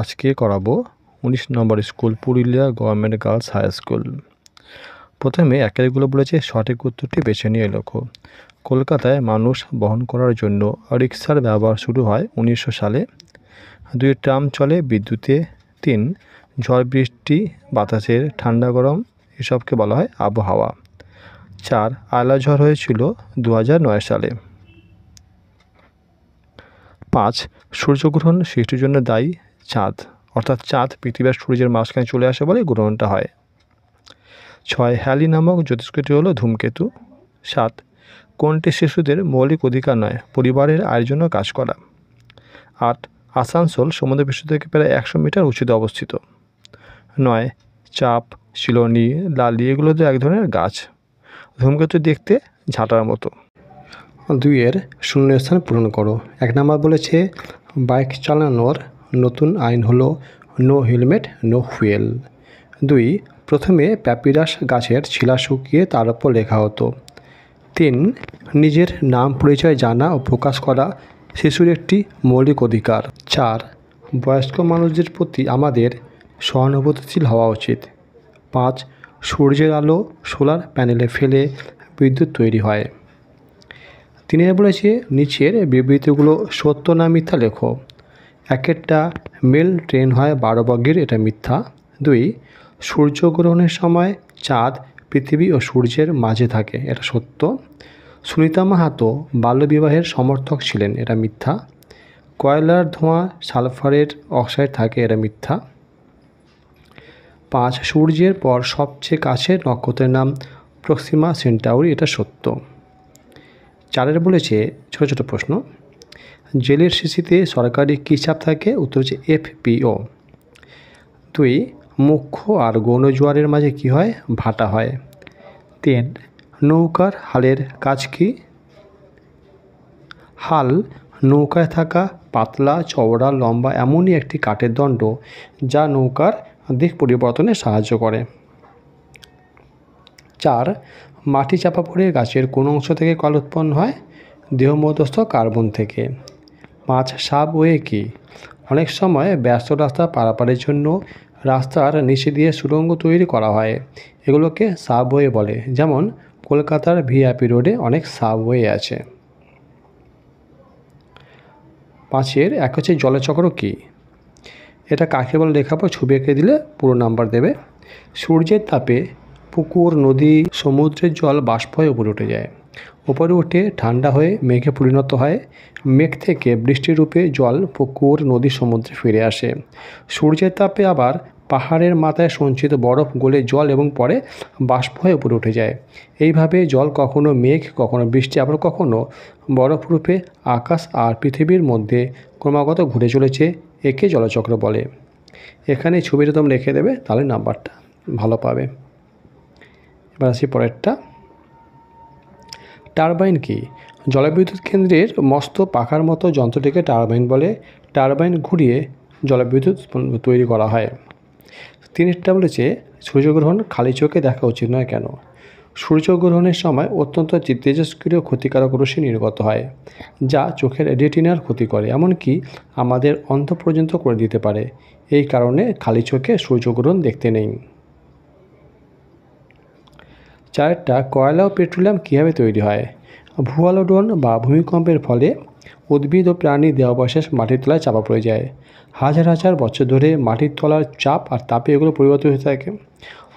আজকে করাবো উনিশ number school Purulia government girls high school প্রথমে একেরগুলো বলেছে সঠিক উত্তরটি বেছে নিয়ে লক্ষ্য কলকাতায় মানুষ বহন করার জন্য রিক্সার ব্যবহার শুরু হয় উনিশশো সালে দুই ট্রাম চলে বিদ্যুতে তিন ঝড় বৃষ্টি বাতাসের ঠান্ডা গরম এসবকে বলা হয় আবহাওয়া চার আয়লা ঝড় হয়েছিল দু সালে পাঁচ সূর্যগ্রহণ সৃষ্টির জন্য দায়ী চাঁদ অর্থাৎ চাঁদ পৃথিবীর সূর্যের মাঝখানে চলে আসে বলে গ্রহণটা হয় ছয় হ্যালি নামক জ্যোতিষ্কটি হলো ধূমকেতু সাত কোনটি শিশুদের মৌলিক অধিকার নয় পরিবারের জন্য কাজ করা আট আসানসোল সমুদ্র বিশ্ব থেকে প্রায় একশো মিটার উচিত অবস্থিত নয় চাপ শিলনি লালি এগুলো তো এক ধরনের গাছ ধূমকেতু দেখতে ঝাঁটার মতো দুইয়ের শূন্যস্থান পূরণ করো এক নাম্বার বলেছে বাইক চালানোর নতুন আইন হলো নো হেলমেট নো ফুয়েল দুই প্রথমে প্যাপিরাস গাছের ছিলা শুকিয়ে তার ওপর লেখা হতো তিন নিজের নাম পরিচয় জানা ও প্রকাশ করা শিশুর একটি মৌলিক অধিকার চার বয়স্ক মানুষদের প্রতি আমাদের সহানুভূতিশীল হওয়া উচিত পাঁচ সূর্যের আলো সোলার প্যানেলে ফেলে বিদ্যুৎ তৈরি হয় তিনি বলেছে নিচের বিবৃতিগুলো সত্য না মিথ্যা লেখো একেরটা মেল ট্রেন হয় বারো বগির এটা মিথ্যা দুই সূর্যগ্রহণের সময় চাঁদ পৃথিবী ও সূর্যের মাঝে থাকে এটা সত্য সুনিতা মাহাতো বাল্যবিবাহের সমর্থক ছিলেন এটা মিথ্যা কয়লার ধোঁয়া সালফারের অক্সাইড থাকে এটা মিথ্যা পাঁচ সূর্যের পর সবচেয়ে কাছের নক্ষত্রের নাম প্রক্সিমা সেন্টাউরি এটা সত্য চারের বলেছে ছোট ছোট প্রশ্ন জেলের শিশিতে সরকারি কী থাকে উত্তর হচ্ছে এফপিও দুই মুখ্য আর গৌণ জোয়ারের মাঝে কি হয় ভাটা হয় তিন নৌকার হালের কাজ কি হাল নৌকায় থাকা পাতলা চওড়া লম্বা এমনই একটি কাঠের দণ্ড যা নৌকার দিক পরিবর্তনে সাহায্য করে চার মাটি চাপা পড়ে গাছের কোন অংশ থেকে কল উৎপন্ন হয় দেহমধ্যস্থ কার্বন থেকে পাঁচ সাবওয়ে কি অনেক সময় ব্যস্ত রাস্তা পারাপারের জন্য রাস্তার নিচে দিয়ে সুড়ঙ্গ তৈরি করা হয় এগুলোকে সাবওয়ে বলে যেমন কলকাতার ভিআইপি রোডে অনেক সাবওয়ে আছে পাঁচের এক হচ্ছে জলচক্র কী এটা কাকে বলে পর ছবি এঁকে দিলে পুরো নাম্বার দেবে সূর্যের তাপে পুকুর নদী সমুদ্রের জল বাষ্প হয়ে উপরে উঠে যায় উপরে উঠে ঠান্ডা হয়ে মেঘে পরিণত হয় মেঘ থেকে রূপে জল পুকুর নদী সমুদ্রে ফিরে আসে সূর্যের তাপে আবার পাহাড়ের মাথায় সঞ্চিত বরফ গলে জল এবং পরে বাষ্প হয়ে উপরে উঠে যায় এইভাবে জল কখনো মেঘ কখনো বৃষ্টি আবার কখনো বরফরূপে আকাশ আর পৃথিবীর মধ্যে ক্রমাগত ঘুরে চলেছে একে জলচক্র বলে এখানে ছবিটা তোমরা রেখে দেবে তাহলে নাম্বারটা ভালো পাবে এবার আসি পরেরটা টারবাইন কি জলবিদ্যুৎ কেন্দ্রের মস্ত পাখার মতো যন্ত্রটিকে টারবাইন বলে টারবাইন ঘুরিয়ে জলবিদ্যুৎ তৈরি করা হয় তিনেরটা বলেছে সূর্যগ্রহণ খালি চোখে দেখা উচিত নয় কেন সূর্যগ্রহণের সময় অত্যন্ত তেজস্ক্রিয় ক্ষতিকারক রশ্মি নির্গত হয় যা চোখের রেটিনার ক্ষতি করে এমনকি আমাদের অন্ধ পর্যন্ত করে দিতে পারে এই কারণে খালি চোখে সূর্যগ্রহণ দেখতে নেই চারটা কয়লা ও পেট্রোলিয়াম কীভাবে তৈরি হয় ভূয়ালোডন বা ভূমিকম্পের ফলে উদ্ভিদ ও প্রাণী দেহাবশেষ মাটির তলায় চাপা পড়ে যায় হাজার হাজার বছর ধরে মাটির তলার চাপ আর তাপে এগুলো পরিবর্তন হয়ে থাকে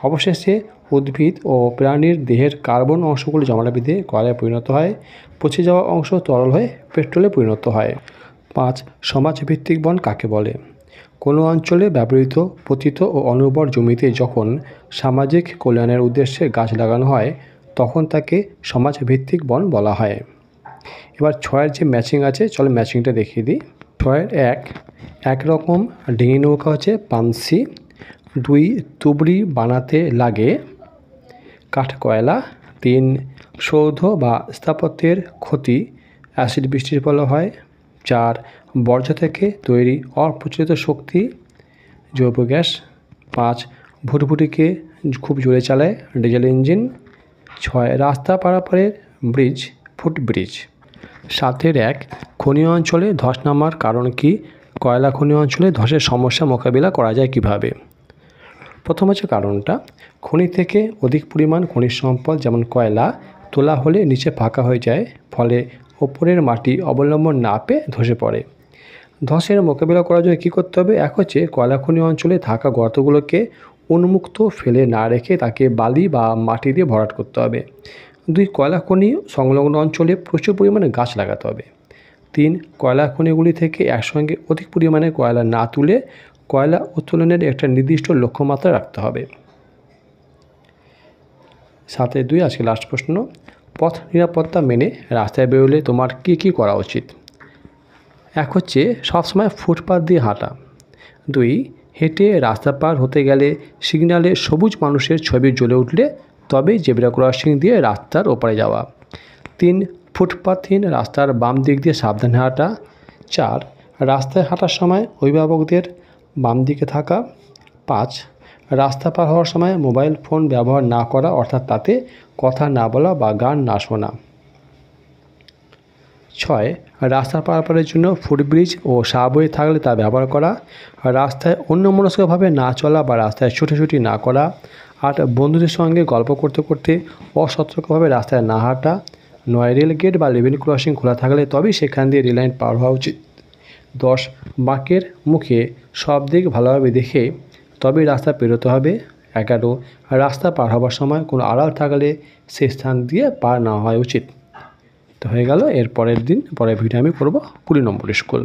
অবশেষে উদ্ভিদ ও প্রাণীর দেহের কার্বন অংশগুলো জমাটা বেঁধে কয়লায় পরিণত হয় পচে যাওয়া অংশ তরল হয়ে পেট্রোলে পরিণত হয় পাঁচ সমাজভিত্তিক বন কাকে বলে কোনো অঞ্চলে ব্যবহৃত পতিত ও অনুর্বর জমিতে যখন সামাজিক কল্যাণের উদ্দেশ্যে গাছ লাগানো হয় তখন তাকে সমাজভিত্তিক বন বলা হয় এবার ছয়ের যে ম্যাচিং আছে চলো ম্যাচিংটা দেখিয়ে দিই ছয়ের এক একরকম ডিঙি নৌকা হচ্ছে পানসি দুই তুবড়ি বানাতে লাগে কাঠ কয়লা তিন সৌধ বা স্থাপত্যের ক্ষতি অ্যাসিড বৃষ্টির ফলে হয় চার বর্জ্য থেকে তৈরি অপ্রচলিত শক্তি জৈব গ্যাস পাঁচ ভুটভুটিকে খুব জোরে চালায় ডিজেল ইঞ্জিন ছয় রাস্তা পারাপারের ব্রিজ ফুট ব্রিজ সাতের এক খনি অঞ্চলে ধস নামার কারণ কি কয়লা খনি অঞ্চলে ধসের সমস্যা মোকাবিলা করা যায় কিভাবে। প্রথম হচ্ছে কারণটা খনি থেকে অধিক পরিমাণ খনিজ সম্পদ যেমন কয়লা তোলা হলে নিচে ফাঁকা হয়ে যায় ফলে ওপরের মাটি অবলম্বন না পেয়ে ধসে পড়ে ধসের মোকাবিলা করার জন্য কী করতে হবে এক হচ্ছে কয়লাখনি অঞ্চলে থাকা গর্তগুলোকে উন্মুক্ত ফেলে না রেখে তাকে বালি বা মাটি দিয়ে ভরাট করতে হবে দুই কয়লাখনি সংলগ্ন অঞ্চলে প্রচুর পরিমাণে গাছ লাগাতে হবে তিন কয়লাখনিগুলি থেকে একসঙ্গে অধিক পরিমাণে কয়লা না তুলে কয়লা উত্তোলনের একটা নির্দিষ্ট লক্ষ্যমাত্রা রাখতে হবে সাথে দুই আজকে লাস্ট প্রশ্ন পথ নিরাপত্তা মেনে রাস্তায় বেরোলে তোমার কী কী করা উচিত এক হচ্ছে সবসময় ফুটপাথ দিয়ে হাঁটা দুই হেঁটে রাস্তা পার হতে গেলে সিগনালে সবুজ মানুষের ছবি জ্বলে উঠলে তবে জেবরা ক্রসিং দিয়ে রাস্তার ওপারে যাওয়া তিন ফুটপাথহীন রাস্তার বাম দিক দিয়ে সাবধানে হাঁটা চার রাস্তায় হাঁটার সময় অভিভাবকদের বাম দিকে থাকা পাঁচ রাস্তা পার হওয়ার সময় মোবাইল ফোন ব্যবহার না করা অর্থাৎ তাতে কথা না বলা বা গান না শোনা ছয় রাস্তা পারাপারের জন্য ফুটব্রিজ ও সাবওয়ে থাকলে তা ব্যবহার করা রাস্তায় অন্যমনস্কভাবে না চলা বা রাস্তায় ছুটোছুটি না করা আর বন্ধুদের সঙ্গে গল্প করতে করতে অসতর্কভাবে রাস্তায় না হাঁটা নয় রেল গেট বা লেভেন ক্রসিং খোলা থাকলে তবেই সেখান দিয়ে রেল পার হওয়া উচিত দশ বাঁকের মুখে সব দিক ভালোভাবে দেখে তবেই রাস্তা পেরোতে হবে এগারো রাস্তা পার হবার সময় কোনো আড়াল থাকলে সে স্থান দিয়ে পার না হওয়া উচিত তো হয়ে গেল এর পরের দিন পরের ভিডিও আমি করবো কুড়ি নম্বর স্কুল